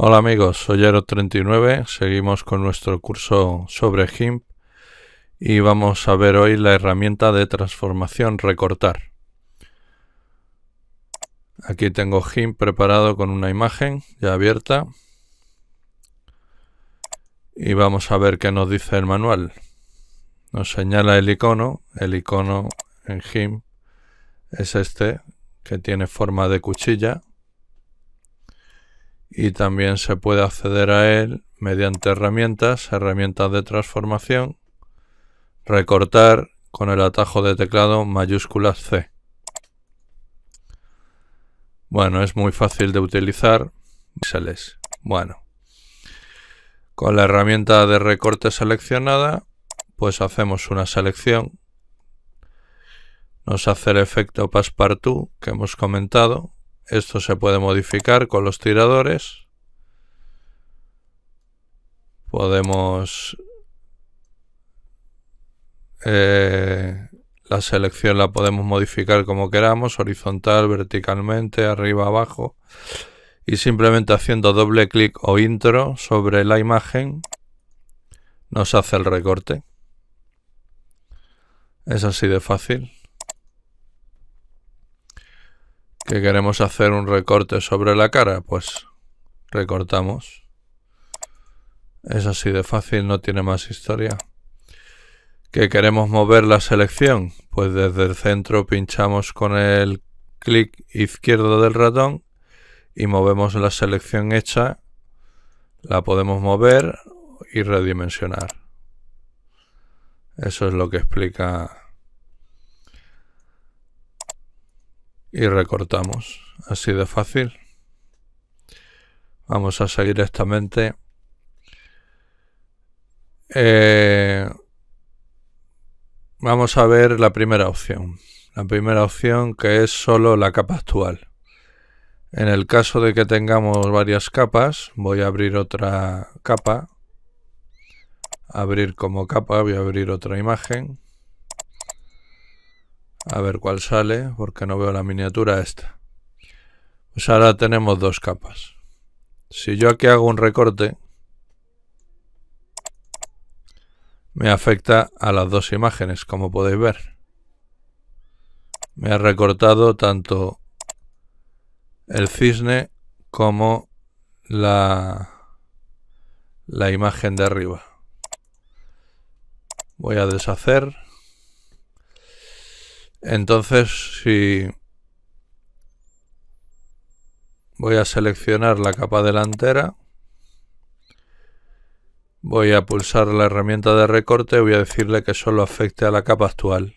Hola amigos, soy Ero39, seguimos con nuestro curso sobre GIMP y vamos a ver hoy la herramienta de transformación recortar. Aquí tengo GIMP preparado con una imagen ya abierta y vamos a ver qué nos dice el manual. Nos señala el icono, el icono en GIMP es este que tiene forma de cuchilla y también se puede acceder a él mediante herramientas, herramientas de transformación, recortar con el atajo de teclado mayúsculas C. Bueno, es muy fácil de utilizar. Píxeles. Bueno. Con la herramienta de recorte seleccionada, pues hacemos una selección. Nos hace el efecto passepartout que hemos comentado. Esto se puede modificar con los tiradores. Podemos... Eh, la selección la podemos modificar como queramos, horizontal, verticalmente, arriba, abajo. Y simplemente haciendo doble clic o intro sobre la imagen nos hace el recorte. Es así de fácil. que queremos hacer un recorte sobre la cara, pues recortamos. Es así de fácil, no tiene más historia. Que queremos mover la selección, pues desde el centro pinchamos con el clic izquierdo del ratón y movemos la selección hecha. La podemos mover y redimensionar. Eso es lo que explica y recortamos. Así de fácil. Vamos a seguir esta mente. Eh, vamos a ver la primera opción. La primera opción que es solo la capa actual. En el caso de que tengamos varias capas, voy a abrir otra capa. Abrir como capa, voy a abrir otra imagen. A ver cuál sale, porque no veo la miniatura esta. Pues ahora tenemos dos capas. Si yo aquí hago un recorte, me afecta a las dos imágenes, como podéis ver. Me ha recortado tanto el cisne como la, la imagen de arriba. Voy a deshacer. Entonces, si voy a seleccionar la capa delantera, voy a pulsar la herramienta de recorte, y voy a decirle que solo afecte a la capa actual.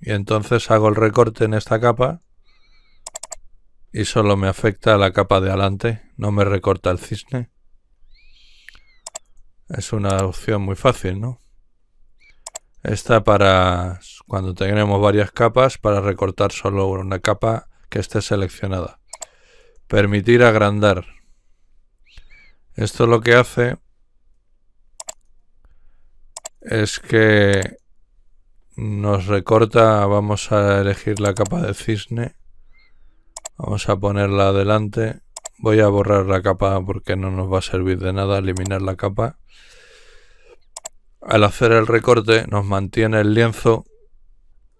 Y entonces hago el recorte en esta capa y solo me afecta a la capa de adelante, no me recorta el cisne. Es una opción muy fácil, ¿no? Esta para cuando tenemos varias capas, para recortar solo una capa que esté seleccionada. Permitir agrandar. Esto lo que hace es que nos recorta, vamos a elegir la capa de cisne, vamos a ponerla adelante, voy a borrar la capa porque no nos va a servir de nada eliminar la capa al hacer el recorte nos mantiene el lienzo.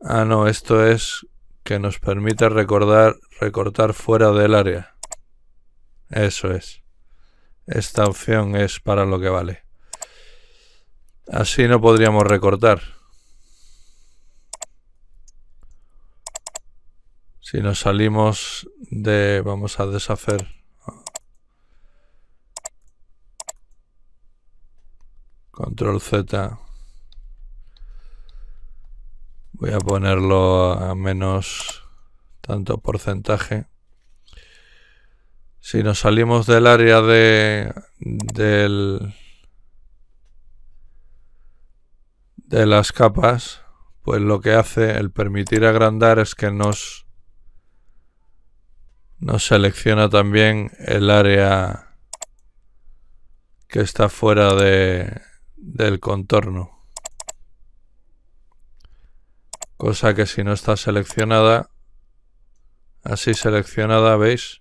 Ah, no, esto es que nos permite recordar, recortar fuera del área. Eso es. Esta opción es para lo que vale. Así no podríamos recortar. Si nos salimos de... Vamos a deshacer Control Z. Voy a ponerlo a menos tanto porcentaje. Si nos salimos del área de del, de las capas, pues lo que hace el permitir agrandar es que nos nos selecciona también el área que está fuera de del contorno. Cosa que si no está seleccionada, así seleccionada, ¿veis?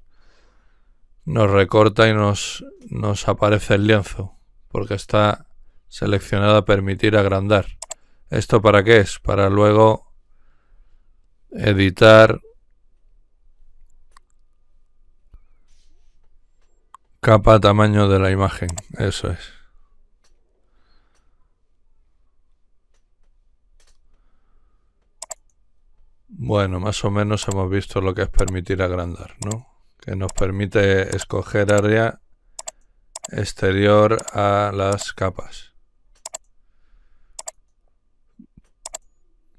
Nos recorta y nos, nos aparece el lienzo, porque está seleccionada permitir agrandar. ¿Esto para qué es? Para luego editar capa tamaño de la imagen. Eso es. Bueno, más o menos hemos visto lo que es permitir agrandar, ¿no? Que nos permite escoger área exterior a las capas.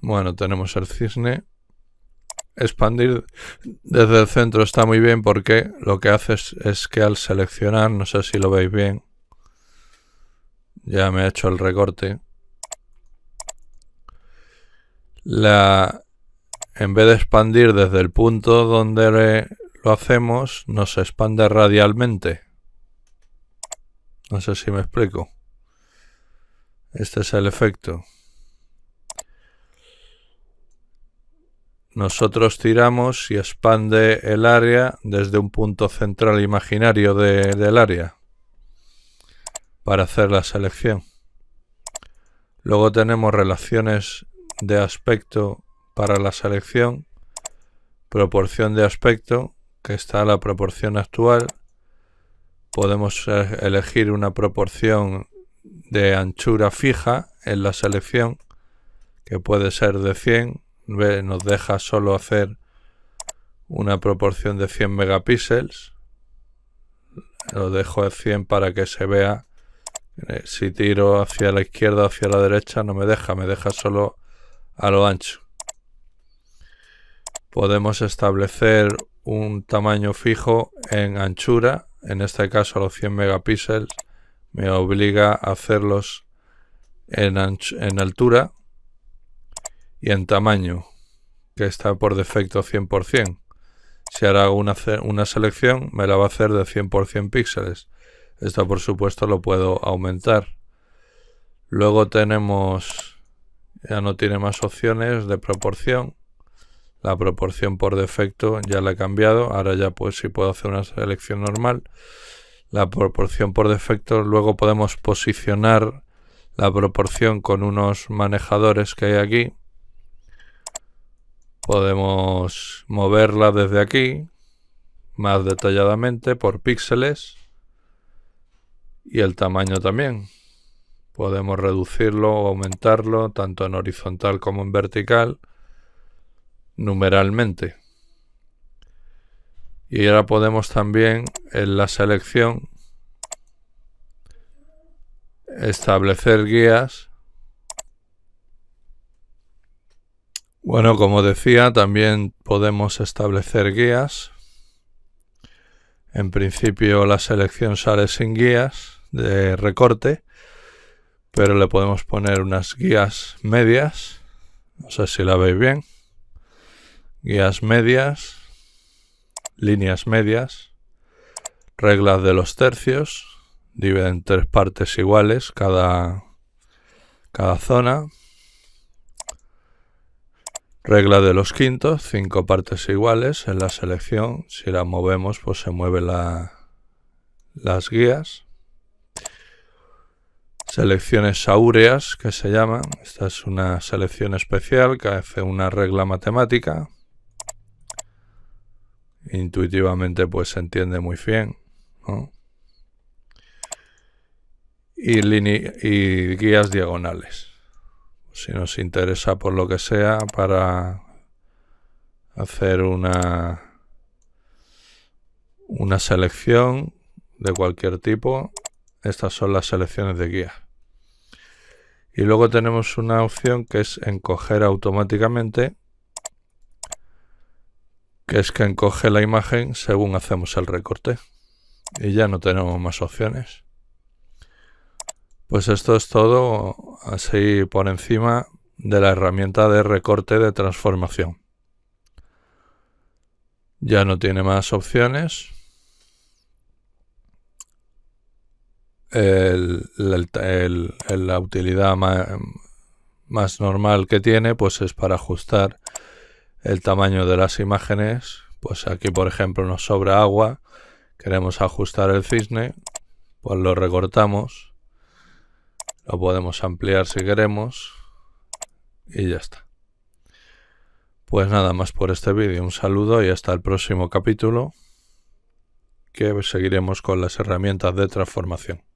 Bueno, tenemos el cisne. Expandir desde el centro está muy bien porque lo que hace es, que al seleccionar, no sé si lo veis bien, ya me ha hecho el recorte. La, en vez de expandir desde el punto donde lo hacemos, nos expande radialmente. No sé si me explico. Este es el efecto. Nosotros tiramos y expande el área desde un punto central imaginario del área para hacer la selección. Luego tenemos relaciones de aspecto para la selección, proporción de aspecto, que está la proporción actual. Podemos eh, elegir una proporción de anchura fija en la selección, que puede ser de 100. Nos deja solo hacer una proporción de 100 megapíxeles. Lo dejo de 100 para que se vea. Eh, si tiro hacia la izquierda o hacia la derecha no me deja, me deja solo a lo ancho podemos establecer un tamaño fijo en anchura, en este caso los 100 megapíxeles me obliga a hacerlos en, altura y en tamaño, que está por defecto 100%. Si ahora hago una selección, me la va a hacer de 100% píxeles. Esto por supuesto lo puedo aumentar. Luego tenemos, ya no tiene más opciones de proporción la proporción por defecto ya la he cambiado, ahora ya pues si puedo hacer una selección normal, la proporción por defecto, luego podemos posicionar la proporción con unos manejadores que hay aquí, podemos moverla desde aquí, más detalladamente por píxeles, y el tamaño también. Podemos reducirlo o aumentarlo, tanto en horizontal como en vertical, numeralmente. Y ahora podemos también en la selección establecer guías. Bueno, como decía, también podemos establecer guías. En principio la selección sale sin guías de recorte, pero le podemos poner unas guías medias. No sé si la veis bien guías medias, líneas medias, reglas de los tercios, divide en tres partes iguales cada, cada zona, regla de los quintos, cinco partes iguales en la selección, si la movemos pues se mueven la, las guías, selecciones áureas que se llaman, esta es una selección especial que hace una regla matemática, intuitivamente pues se entiende muy bien. Y, y guías diagonales. Si nos interesa por lo que sea para hacer una, una selección de cualquier tipo, estas son las selecciones de guía. Y luego tenemos una opción que es encoger automáticamente que es que encoge la imagen según hacemos el recorte. Y ya no tenemos más opciones. Pues esto es todo así por encima de la herramienta de recorte de transformación. Ya no tiene más opciones. la utilidad más, más normal que tiene pues es para ajustar el tamaño de las imágenes. Pues aquí, por ejemplo, nos sobra agua. Queremos ajustar el cisne. Pues lo recortamos. Lo podemos ampliar si queremos. Y ya está. Pues nada más por este vídeo. Un saludo y hasta el próximo capítulo que seguiremos con las herramientas de transformación.